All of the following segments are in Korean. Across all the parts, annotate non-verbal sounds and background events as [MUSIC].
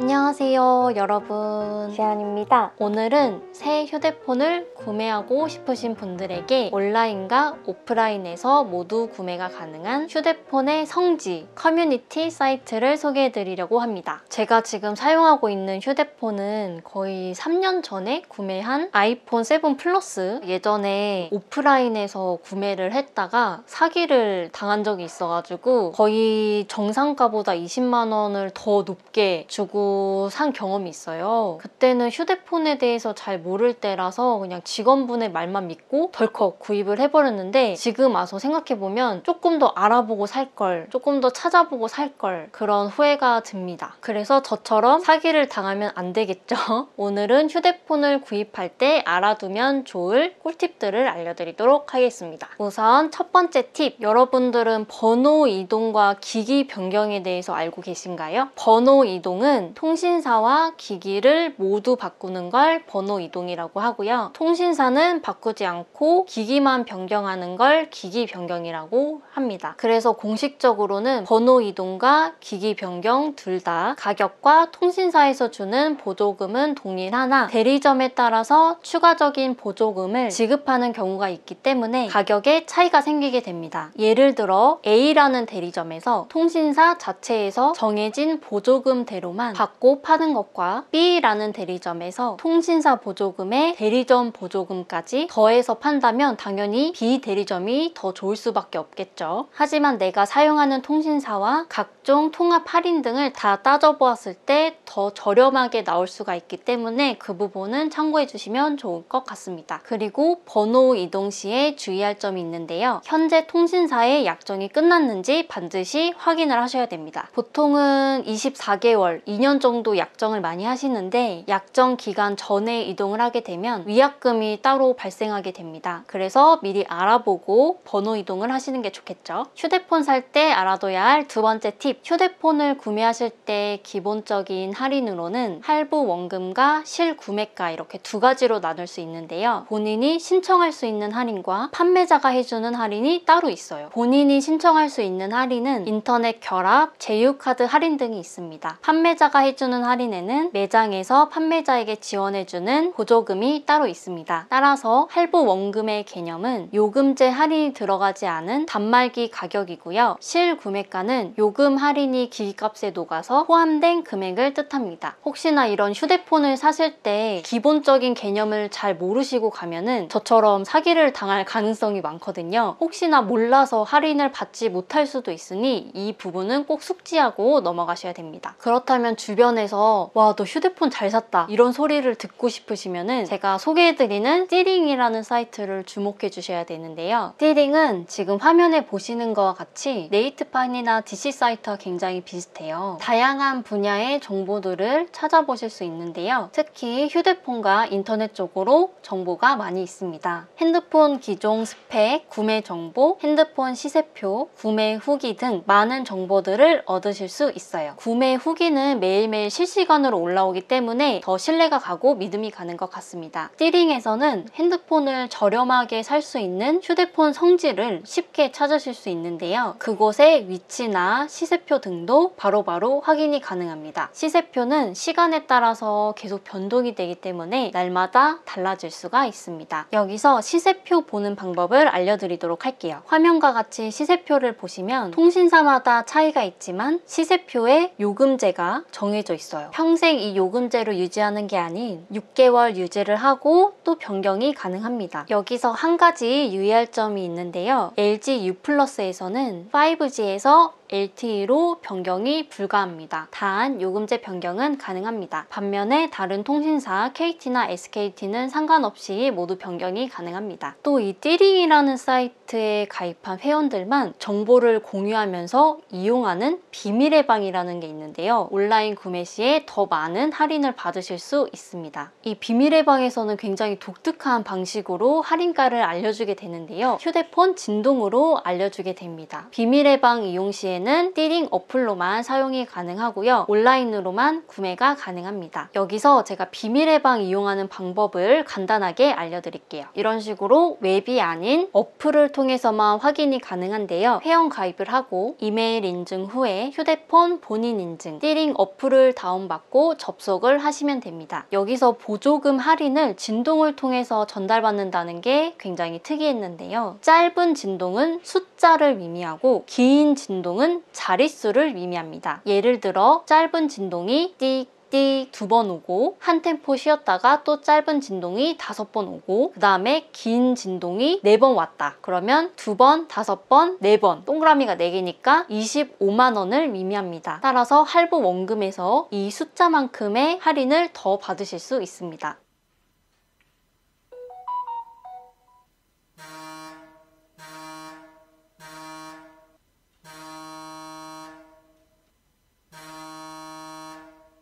안녕하세요 여러분 지안입니다 오늘은 새 휴대폰을 구매하고 싶으신 분들에게 온라인과 오프라인에서 모두 구매가 가능한 휴대폰의 성지 커뮤니티 사이트를 소개해 드리려고 합니다 제가 지금 사용하고 있는 휴대폰은 거의 3년 전에 구매한 아이폰 7 플러스 예전에 오프라인에서 구매를 했다가 사기를 당한 적이 있어가지고 거의 정상가보다 20만 원을 더 높게 주고 산 경험이 있어요. 그때는 휴대폰에 대해서 잘 모를 때라서 그냥 직원분의 말만 믿고 덜컥 구입을 해버렸는데 지금 와서 생각해보면 조금 더 알아보고 살 걸, 조금 더 찾아보고 살 걸 그런 후회가 듭니다. 그래서 저처럼 사기를 당하면 안 되겠죠. [LAUGHS] 오늘은 휴대폰을 구입할 때 알아두면 좋을 꿀팁들을 알려드리도록 하겠습니다. 우선 첫 번째 팁, 여러분들은 번호 이동과 기기 변경에 대해서 알고 계신가요? 번호 이동은 통신사와 기기를 모두 바꾸는 걸 번호 이동이라고 하고요. 통신사는 바꾸지 않고 기기만 변경하는 걸 기기 변경이라고 합니다. 그래서 공식적으로는 번호 이동과 기기 변경 둘 다 가격과 통신사에서 주는 보조금은 동일하나 대리점에 따라서 추가적인 보조금을 지급하는 경우가 있기 때문에 가격에 차이가 생기게 됩니다. 예를 들어 A라는 대리점에서 통신사 자체에서 정해진 보조금대로만 받고 파는 것과 B라는 대리점에서 통신사 보조금에 대리점 보조금까지 더해서 판다면 당연히 B 대리점이 더 좋을 수밖에 없겠죠. 하지만 내가 사용하는 통신사와 각종 통합 할인 등을 다 따져보았을 때 더 저렴하게 나올 수가 있기 때문에 그 부분은 참고해 주시면 좋을 것 같습니다. 그리고 번호 이동 시에 주의할 점이 있는데요. 현재 통신사의 약정이 끝났는지 반드시 확인을 하셔야 됩니다. 보통은 24개월, 2년 2년 정도 약정을 많이 하시는데 약정 기간 전에 이동을 하게 되면 위약금이 따로 발생하게 됩니다. 그래서 미리 알아보고 번호 이동을 하시는 게 좋겠죠. 휴대폰 살 때 알아둬야 할 두 번째 팁 휴대폰을 구매하실 때 기본적인 할인으로는 할부 원금과 실구매가 이렇게 두 가지로 나눌 수 있는데요. 본인이 신청할 수 있는 할인과 판매자가 해주는 할인이 따로 있어요. 본인이 신청할 수 있는 할인은 인터넷 결합, 제휴카드 할인 등이 있습니다. 판매자가 판가 해주는 할인에는 매장에서 판매자에게 지원해주는 보조금이 따로 있습니다. 따라서 할부 원금의 개념은 요금제 할인이 들어가지 않은 단말기 가격이고요. 실구매가는 요금 할인이 기기값에 녹아서 포함된 금액을 뜻합니다. 혹시나 이런 휴대폰을 사실 때 기본적인 개념을 잘 모르시고 가면은 저처럼 사기를 당할 가능성이 많거든요. 혹시나 몰라서 할인을 받지 못할 수도 있으니 이 부분은 꼭 숙지하고 넘어가셔야 됩니다. 그렇다면 주 주변에서 와 너 휴대폰 잘 샀다 이런 소리를 듣고 싶으시면은 제가 소개해드리는 띠링이라는 사이트를 주목해 주셔야 되는데요. 띠링은 지금 화면에 보시는 것과 같이 네이트판이나 DC 사이트와 굉장히 비슷해요. 다양한 분야의 정보들을 찾아보실 수 있는데요. 특히 휴대폰과 인터넷 쪽으로 정보가 많이 있습니다. 핸드폰 기종 스펙, 구매 정보, 핸드폰 시세표, 구매 후기 등 많은 정보들을 얻으실 수 있어요. 구매 후기는 매일 매일매일 실시간으로 올라오기 때문에 더 신뢰가 가고 믿음이 가는 것 같습니다. 띠링에서는 핸드폰을 저렴하게 살 수 있는 휴대폰 성질을 쉽게 찾으실 수 있는데요. 그곳의 위치나 시세표 등도 바로바로 바로 확인이 가능합니다. 시세표는 시간에 따라서 계속 변동이 되기 때문에 날마다 달라질 수가 있습니다. 여기서 시세표 보는 방법을 알려드리도록 할게요. 화면과 같이 시세표를 보시면 통신사마다 차이가 있지만 시세표에 요금제가 정 정해져 있어요. 평생 이 요금제로 유지하는 게 아닌 6개월 유지를 하고 또 변경이 가능합니다. 여기서 한 가지 유의할 점이 있는데요. LG U 플러스에서는 5G에서 LTE로 변경이 불가합니다. 단 요금제 변경은 가능합니다. 반면에 다른 통신사 KT나 SKT는 상관없이 모두 변경이 가능합니다. 또이 띠링이라는 사이트에 가입한 회원들만 정보를 공유하면서 이용하는 비밀의 방이라는 게 있는데요. 온라인 구매 시에 더 많은 할인을 받으실 수 있습니다. 이 비밀의 방에서는 굉장히 독특한 방식으로 할인가를 알려주게 되는데요. 휴대폰 진동으로 알려주게 됩니다. 비밀의 방 이용 시에 경우에는 띠링 어플로만 사용이 가능하고요. 온라인으로만 구매가 가능합니다. 여기서 제가 비밀의 방 이용하는 방법을 간단하게 알려드릴게요. 이런 식으로 웹이 아닌 어플을 통해서만 확인이 가능한데요. 회원 가입을 하고 이메일 인증 후에 휴대폰 본인 인증, 띠링 어플을 다운받고 접속을 하시면 됩니다. 여기서 보조금 할인을 진동을 통해서 전달받는다는 게 굉장히 특이했는데요. 짧은 진동은 숫자를 의미하고 긴 진동은 진동은 자릿수를 의미합니다. 예를 들어 짧은 진동이 띡 띠두번 오고 한 템포 쉬었다가 또 짧은 진동이 다섯 번 오고 그 다음에 긴 진동이 네 번 왔다 그러면 두 번, 다섯 번, 네 번 동그라미가 네개니까 25만 원을 의미합니다 따라서 할부 원금에서 이 숫자만큼의 할인을 더 받으실 수 있습니다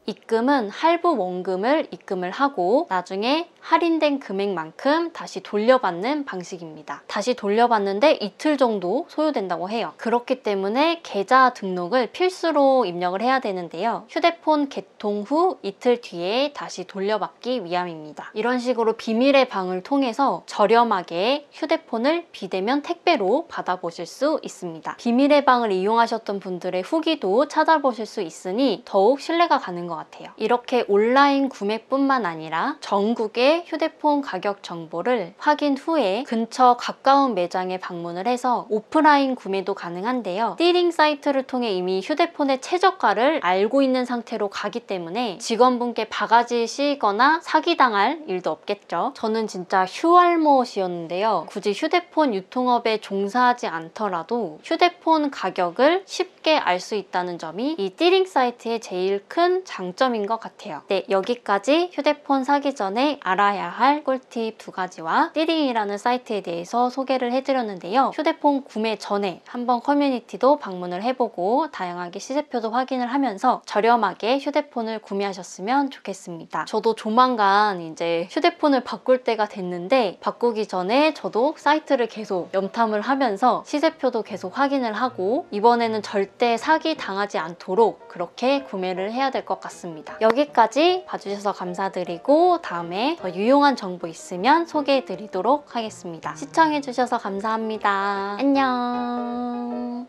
입금은 할부 원금을 입금을 하고 나중에 할인된 금액만큼 다시 돌려받는 방식입니다. 다시 돌려받는데 이틀 정도 소요된다고 해요. 그렇기 때문에 계좌 등록을 필수로 입력을 해야 되는데요. 휴대폰 개통 후 이틀 뒤에 다시 돌려받기 위함입니다. 이런 식으로 비밀의 방을 통해서 저렴하게 휴대폰을 비대면 택배로 받아보실 수 있습니다. 비밀의 방을 이용하셨던 분들의 후기도 찾아보실 수 있으니 더욱 신뢰가 가는 것 같아요. 같아요. 이렇게 온라인 구매뿐만 아니라 전국의 휴대폰 가격 정보를 확인 후에 근처 가까운 매장에 방문을 해서 오프라인 구매도 가능한데요. 띠링 사이트를 통해 이미 휴대폰의 최저가를 알고 있는 상태로 가기 때문에 직원분께 바가지 씌거나 사기당할 일도 없겠죠. 저는 진짜 휴알못이었는데요. 굳이 휴대폰 유통업에 종사하지 않더라도 휴대폰 가격을 쉽게 알 수 있다는 점이 이 띠링 사이트의 제일 큰 장점입니다. 장점인 것 같아요. 네, 여기까지 휴대폰 사기 전에 알아야 할 꿀팁 두 가지와 띠링이라는 사이트에 대해서 소개를 해드렸는데요. 휴대폰 구매 전에 한번 커뮤니티도 방문을 해보고 다양하게 시세표도 확인을 하면서 저렴하게 휴대폰을 구매하셨으면 좋겠습니다. 저도 조만간 이제 휴대폰을 바꿀 때가 됐는데 바꾸기 전에 저도 사이트를 계속 염탐을 하면서 시세표도 계속 확인을 하고 이번에는 절대 사기 당하지 않도록 그렇게 구매를 해야 될 것 같습니다. 해봤습니다. 여기까지 봐주셔서 감사드리고 다음에 더 유용한 정보 있으면 소개해드리도록 하겠습니다. 시청해주셔서 감사합니다. 안녕